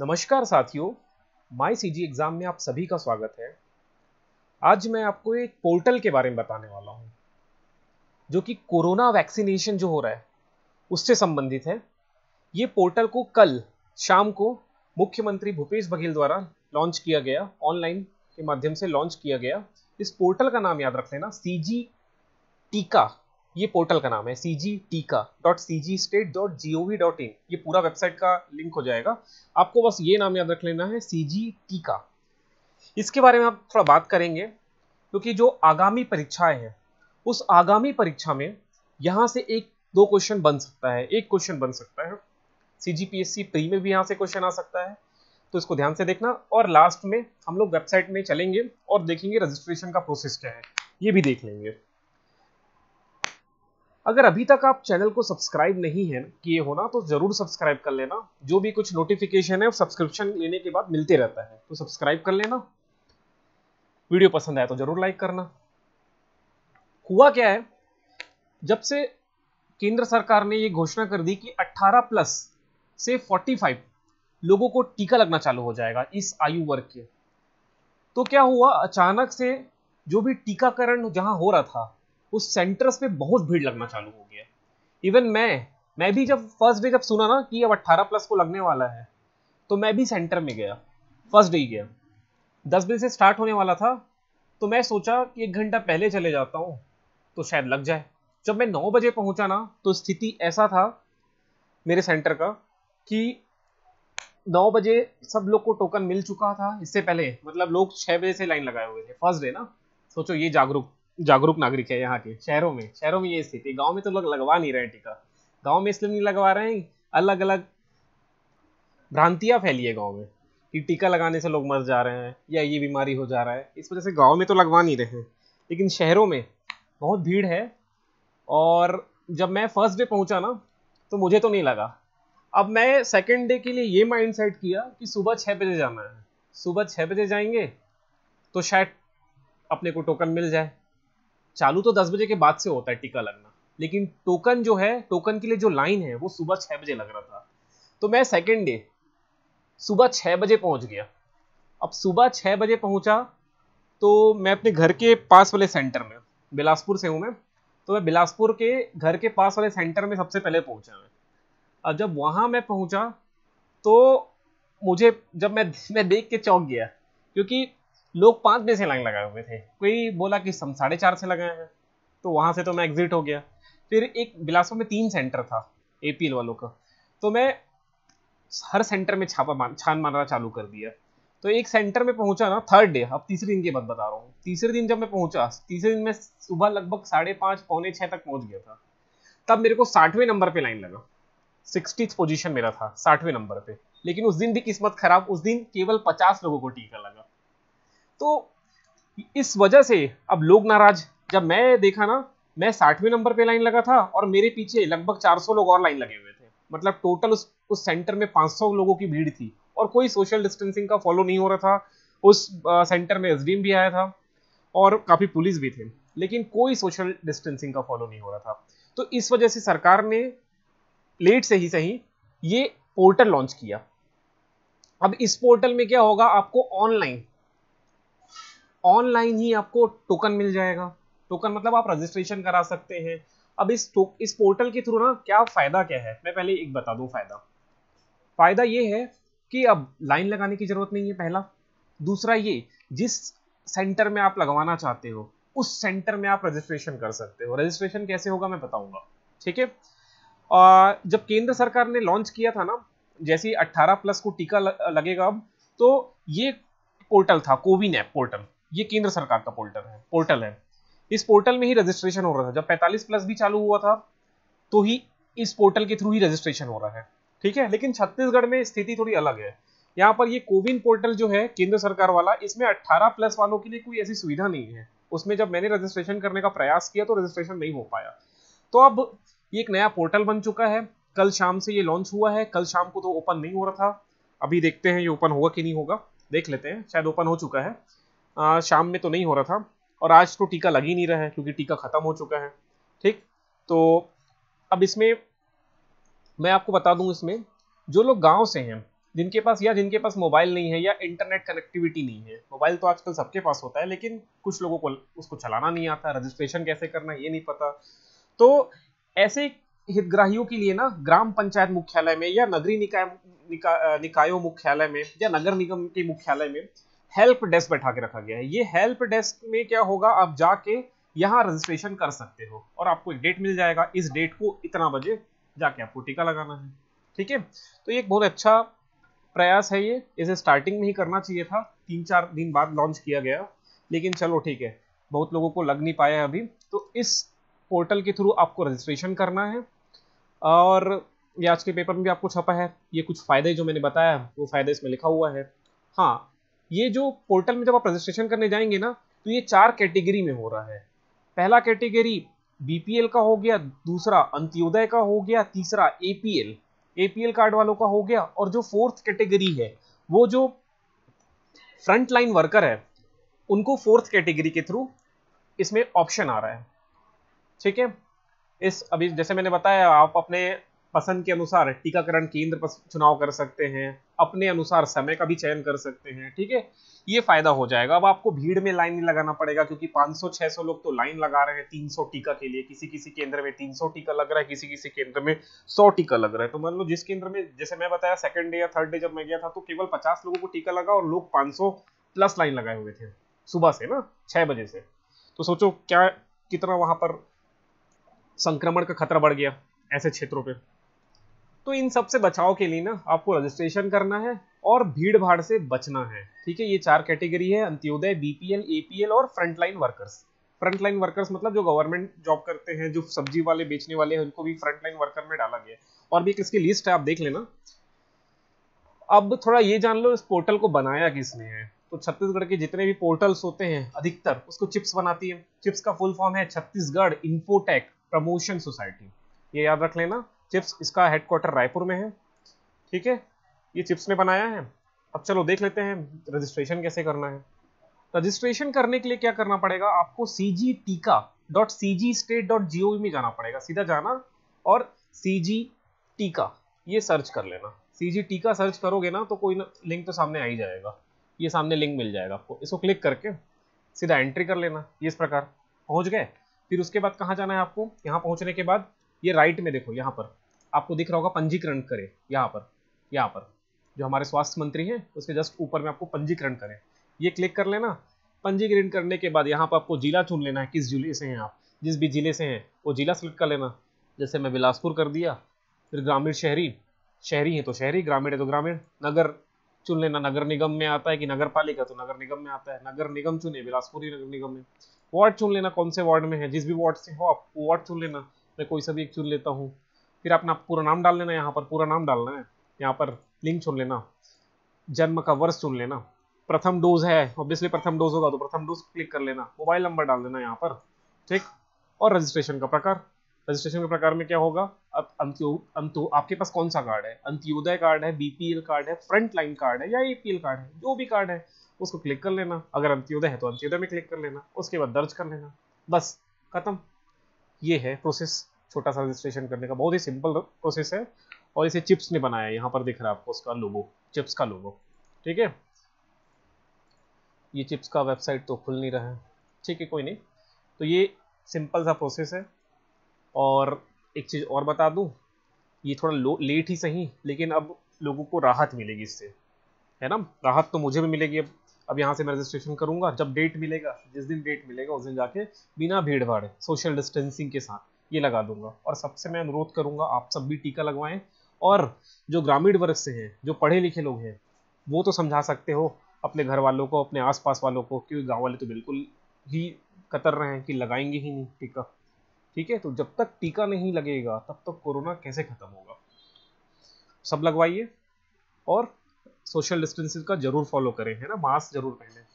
नमस्कार साथियों माई सी जी एग्ज़ाम में आप सभी का स्वागत है आज मैं आपको एक पोर्टल के बारे में बताने वाला हूँ जो कि कोरोना वैक्सीनेशन जो हो रहा है उससे संबंधित है ये पोर्टल को कल शाम को मुख्यमंत्री भूपेश बघेल द्वारा लॉन्च किया गया ऑनलाइन के माध्यम से लॉन्च किया गया इस पोर्टल का नाम याद रख लेना सी जी टीका ये पोर्टल का नाम है C G teeka dot C G state dot G O V dot in ये पूरा वेबसाइट का लिंक हो जाएगा आपको बस ये नाम याद रख लेना है सी जी टीका इसके बारे में आप थोड़ा बात करेंगे क्योंकि तो जो आगामी परीक्षाएं हैं उस आगामी परीक्षा में यहाँ से एक दो क्वेश्चन बन सकता है एक क्वेश्चन बन सकता है C G P S C pre में भी यहाँ से क्वेश्चन आ सकता है तो इसको ध्यान से देखना और लास्ट में हम लोग वेबसाइट में चलेंगे और देखेंगे रजिस्ट्रेशन का प्रोसेस क्या है ये भी देख लेंगे अगर अभी तक आप चैनल को सब्सक्राइब नहीं है किए हो ना तो जरूर सब्सक्राइब कर लेना जो भी कुछ नोटिफिकेशन है सब्सक्रिप्शन लेने के बाद मिलते रहता है तो सब्सक्राइब कर लेना वीडियो पसंद आया तो जरूर लाइक करना हुआ क्या है जब से केंद्र सरकार ने ये घोषणा कर दी कि 18 प्लस से 45 लोगों को टीका लगना चालू हो जाएगा इस आयु वर्ग के तो क्या हुआ अचानक से जो भी टीकाकरण जहां हो रहा था उस सेंटर्स पे बहुत भीड़ लगना चालू हो गया इवन मैं मैं भी जब फर्स्ट डे जब सुना ना कि अब अट्ठारह प्लस को लगने वाला है तो मैं भी सेंटर में गया फर्स्ट डे ही गया दस बजे से स्टार्ट होने वाला था तो मैं सोचा कि एक घंटा पहले चले जाता हूँ तो शायद लग जाए जब मैं नौ बजे पहुंचा ना तो स्थिति ऐसा था मेरे सेंटर का कि नौ बजे सब लोग को टोकन मिल चुका था इससे पहले मतलब लोग छः बजे से लाइन लगाए हुए थे फर्स्ट डे ना सोचो ये जागरूक जागरूक नागरिक है यहाँ के शहरों में शहरों में ये स्थिति गाँव में तो लोग लगवा नहीं रहे टीका गाँव में इसलिए नहीं लगवा रहे हैं अलग अलग भ्रांतियां फैली है गाँव में कि टीका लगाने से लोग मर जा रहे हैं या ये बीमारी हो जा रहा है इस वजह से गाँव में तो लगवा नहीं रहे हैं लेकिन शहरों में बहुत भीड़ है और जब मैं फर्स्ट डे पहुंचा ना तो मुझे तो नहीं लगा अब मैं सेकेंड डे के लिए ये माइंड सेट किया कि सुबह छः बजे जाना है सुबह छः बजे जाएंगे तो शायद अपने को टोकन मिल जाए चालू तो दस बजे के बाद से होता है टीका लगना लेकिन टोकन जो है टोकन के लिए जो लाइन है वो सुबह छह बजे लग रहा था तो मैं सेकेंड डे सुबह छह बजे पहुंच गया अब सुबह छह बजे पहुंचा तो मैं अपने घर के पास वाले सेंटर में बिलासपुर से हूँ मैं तो मैं बिलासपुर के घर के पास वाले सेंटर में सबसे पहले पहुंचा मैं और जब वहां मैं पहुंचा तो मुझे जब मैं मैं देख के चौंक गया क्योंकि लोग पाँच बजे से लाइन लगाए हुए थे कोई बोला कि हम साढ़े चार से लगाए हैं तो वहाँ से तो मैं एग्जिट हो गया फिर एक बिलासपुर में तीन सेंटर था ए वालों का तो मैं हर सेंटर में छापा मान, छान मारना चालू कर दिया तो एक सेंटर में पहुंचा ना थर्ड डे अब तीसरे दिन की बात बता रहा हूँ तीसरे दिन जब मैं पहुंचा तीसरे दिन मैं सुबह लगभग साढ़े पाँच पौने छः तक पहुंच गया था तब मेरे को साठवें नंबर पे लाइन लगा सिक्सटी पोजीशन मेरा था साठवें नंबर पे लेकिन उस दिन भी किस्मत खराब उस दिन केवल पचास लोगों को टीका लगा तो इस वजह से अब लोग नाराज जब मैं देखा ना मैं साठवें नंबर पे लाइन लगा था और मेरे पीछे लगभग 400 लोग और लाइन लगे हुए थे मतलब टोटल उस उस सेंटर में 500 लोगों की भीड़ थी और कोई सोशल डिस्टेंसिंग का फॉलो नहीं हो रहा था उस आ, सेंटर में एस भी आया था और काफ़ी पुलिस भी थे लेकिन कोई सोशल डिस्टेंसिंग का फॉलो नहीं हो रहा था तो इस वजह से सरकार ने लेट से ही सही ये पोर्टल लॉन्च किया अब इस पोर्टल में क्या होगा आपको ऑनलाइन ऑनलाइन ही आपको टोकन मिल जाएगा टोकन मतलब आप रजिस्ट्रेशन करा सकते हैं अब इस इस पोर्टल के थ्रू ना क्या फ़ायदा क्या है मैं पहले एक बता दूं फ़ायदा फ़ायदा ये है कि अब लाइन लगाने की ज़रूरत नहीं है पहला दूसरा ये जिस सेंटर में आप लगवाना चाहते हो उस सेंटर में आप रजिस्ट्रेशन कर सकते हो रजिस्ट्रेशन कैसे होगा मैं बताऊंगा ठीक है जब केंद्र सरकार ने लॉन्च किया था ना जैसे 18 प्लस को टीका लगेगा अब तो ये पोर्टल था कोविन ऐप पोर्टल ये केंद्र सरकार का पोर्टल है पोर्टल है इस पोर्टल में ही रजिस्ट्रेशन हो रहा था जब 45 प्लस भी चालू हुआ था तो ही इस पोर्टल के थ्रू ही रजिस्ट्रेशन हो रहा है ठीक है लेकिन छत्तीसगढ़ में स्थिति थोड़ी अलग है यहाँ पर ये कोविन पोर्टल जो है केंद्र सरकार वाला इसमें 18 प्लस वालों के लिए कोई ऐसी सुविधा नहीं है उसमें जब मैंने रजिस्ट्रेशन करने का प्रयास किया तो रजिस्ट्रेशन नहीं हो पाया तो अब ये एक नया पोर्टल बन चुका है कल शाम से ये लॉन्च हुआ है कल शाम को तो ओपन नहीं हो रहा था अभी देखते हैं ये ओपन होगा कि नहीं होगा देख लेते हैं शायद ओपन हो चुका है आ, शाम में तो नहीं हो रहा था और आज तो टीका लग ही नहीं रहा है क्योंकि टीका ख़त्म हो चुका है ठीक तो अब इसमें मैं आपको बता दूं इसमें जो लोग गांव से हैं जिनके पास या जिनके पास मोबाइल नहीं है या इंटरनेट कनेक्टिविटी नहीं है मोबाइल तो आजकल सबके पास होता है लेकिन कुछ लोगों को उसको चलाना नहीं आता रजिस्ट्रेशन कैसे करना ये नहीं पता तो ऐसे हितग्राहियों के लिए ना ग्राम पंचायत मुख्यालय में या नगरी निकाय निकायों मुख्यालय में या नगर निगम के मुख्यालय में हेल्प डेस्क बैठा के रखा गया है ये हेल्प डेस्क में क्या होगा आप जाके यहाँ रजिस्ट्रेशन कर सकते हो और आपको एक डेट मिल जाएगा इस डेट को इतना बजे जाके आपको टीका लगाना है ठीक है तो ये एक बहुत अच्छा प्रयास है ये इसे स्टार्टिंग में ही करना चाहिए था तीन चार दिन बाद लॉन्च किया गया लेकिन चलो ठीक है बहुत लोगों को लग नहीं पाया अभी तो इस पोर्टल के थ्रू आपको रजिस्ट्रेशन करना है और ये आज के पेपर में भी आपको छपा है ये कुछ फ़ायदे जो मैंने बताया वो फ़ायदे इसमें लिखा हुआ है हाँ ये जो पोर्टल में जब आप रजिस्ट्रेशन करने जाएंगे ना तो ये चार कैटेगरी में हो रहा है पहला कैटेगरी बीपीएल का हो गया दूसरा अंत्योदय का हो गया तीसरा एपीएल एपीएल कार्ड वालों का हो गया और जो फोर्थ कैटेगरी है वो जो फ्रंट लाइन वर्कर है उनको फोर्थ कैटेगरी के थ्रू इसमें ऑप्शन आ रहा है ठीक है इस अभी जैसे मैंने बताया आप अपने पसंद के अनुसार टीकाकरण केंद्र पर चुनाव कर सकते हैं अपने अनुसार समय का भी चयन कर सकते हैं ठीक है ये फायदा हो जाएगा अब आपको भीड़ में लाइन नहीं लगाना पड़ेगा क्योंकि 500-600 लोग तो लाइन लगा रहे हैं 300 टीका के लिए किसी किसी केंद्र में 300 टीका लग रहा है किसी किसी केंद्र में 100 टीका लग रहा है तो मान लो जिस केंद्र में जैसे मैं बताया सेकंड डे या थर्ड डे जब मैं गया था तो केवल पचास लोगों को टीका लगा और लोग पांच प्लस लाइन लगाए हुए थे सुबह से ना छह बजे से तो सोचो क्या कितना वहां पर संक्रमण का खतरा बढ़ गया ऐसे क्षेत्रों पर तो इन सब से बचाव के लिए ना आपको रजिस्ट्रेशन करना है और भीड़ भाड़ से बचना है ठीक है ये चार कैटेगरी है अंत्योदय बीपीएल एपीएल और फ्रंटलाइन वर्कर्स फ्रंटलाइन वर्कर्स मतलब जो गवर्नमेंट जॉब करते हैं जो सब्जी वाले बेचने वाले हैं उनको भी फ्रंटलाइन वर्कर में डाला गया और भी एक इसकी लिस्ट है आप देख लेना अब थोड़ा ये जान लो इस पोर्टल को बनाया किसने है तो छत्तीसगढ़ के जितने भी पोर्टल्स होते हैं अधिकतर उसको चिप्स बनाती है चिप्स का फुल फॉर्म है छत्तीसगढ़ इन्फोटेक प्रमोशन सोसाइटी ये याद रख लेना चिप्स इसका हेडक्वार्टर रायपुर में है ठीक है ये चिप्स ने बनाया है अब चलो देख लेते हैं रजिस्ट्रेशन कैसे करना है रजिस्ट्रेशन करने के लिए क्या करना पड़ेगा आपको C G teeka dot C G state dot G में जाना पड़ेगा सीधा जाना और सी जी टीका ये सर्च कर लेना सी जी टीका सर्च करोगे ना तो कोई ना लिंक तो सामने आ ही जाएगा ये सामने लिंक मिल जाएगा आपको इसको क्लिक करके सीधा एंट्री कर लेना ये इस प्रकार पहुंच गए फिर उसके बाद कहाँ जाना है आपको यहाँ पहुंचने के बाद ये राइट में देखो यहाँ पर आपको दिख रहा होगा पंजीकरण करें यहाँ पर यहाँ पर जो हमारे स्वास्थ्य मंत्री हैं उसके जस्ट ऊपर में आपको पंजीकरण करें ये क्लिक कर लेना पंजीकरण करने के बाद यहाँ पर आपको जिला चुन लेना है किस जिले से हैं आप जिस भी जिले से हैं वो जिला सेलेक्ट कर लेना जैसे मैं बिलासपुर कर दिया फिर ग्रामीण शहरी शहरी है तो शहरी ग्रामीण है तो ग्रामीण नगर चुन लेना नगर निगम में आता है कि नगर पालिका तो नगर निगम में आता है नगर निगम चुने बिलासपुर ही नगर निगम में वार्ड चुन लेना कौन से वार्ड में है जिस भी वार्ड से हो आप वार्ड चुन लेना मैं कोई सा भी एक चुन लेता हूँ फिर अपना पूरा नाम डाल लेना यहाँ पर पूरा नाम डालना है यहाँ पर लिंक चुन लेना जन्म का वर्ष चुन लेना प्रथम डोज है ऑब्वियसली प्रथम डोज होगा तो प्रथम डोज क्लिक कर लेना मोबाइल नंबर डाल देना यहाँ पर ठीक और रजिस्ट्रेशन का प्रकार रजिस्ट्रेशन के प्रकार में क्या होगा अब अंत्यो अंतो आपके पास कौन सा कार्ड है अंत्योदय कार्ड है बीपीएल कार्ड है फ्रंट लाइन कार्ड है या एपीएल कार्ड है जो भी कार्ड है उसको क्लिक कर लेना अगर अंत्योदय है तो अंत्योदय में क्लिक कर लेना उसके बाद दर्ज कर लेना बस खत्म ये है प्रोसेस छोटा सा रजिस्ट्रेशन करने का बहुत ही सिंपल प्रोसेस है और इसे चिप्स ने बनाया है यहाँ पर दिख रहा है आपको उसका लोगो चिप्स का लोगो ठीक है ये चिप्स का वेबसाइट तो खुल नहीं रहा है ठीक है कोई नहीं तो ये सिंपल सा प्रोसेस है और एक चीज़ और बता दूँ ये थोड़ा लो लेट ही सही लेकिन अब लोगों को राहत मिलेगी इससे है ना राहत तो मुझे भी मिलेगी अब अब यहाँ से मैं रजिस्ट्रेशन करूंगा जब डेट मिलेगा जिस दिन डेट मिलेगा उस दिन जाके बिना भीड़ भाड़ सोशल डिस्टेंसिंग के साथ ये लगा दूंगा और सबसे मैं अनुरोध करूंगा आप सब भी टीका लगवाएं और जो ग्रामीण वर्ग से हैं जो पढ़े लिखे लोग हैं वो तो समझा सकते हो अपने घर वालों को अपने आस वालों को क्योंकि गाँव वाले तो बिल्कुल ही कतर रहे हैं कि लगाएंगे ही नहीं टीका ठीक है तो जब तक टीका नहीं लगेगा तब तक कोरोना कैसे खत्म होगा सब लगवाइए और सोशल डिस्टेंसिंग का जरूर फॉलो करें है ना मास्क जरूर पहने